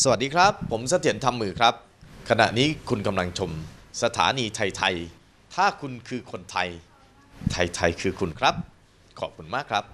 สวัสดีครับ ผมเสถียรทำมือครับ ขณะนี้คุณกำลังชม สถานีไทยไทย ถ้าคุณคือคนไทย ไทย ไทยคือคุณครับ ขอบคุณมากครับ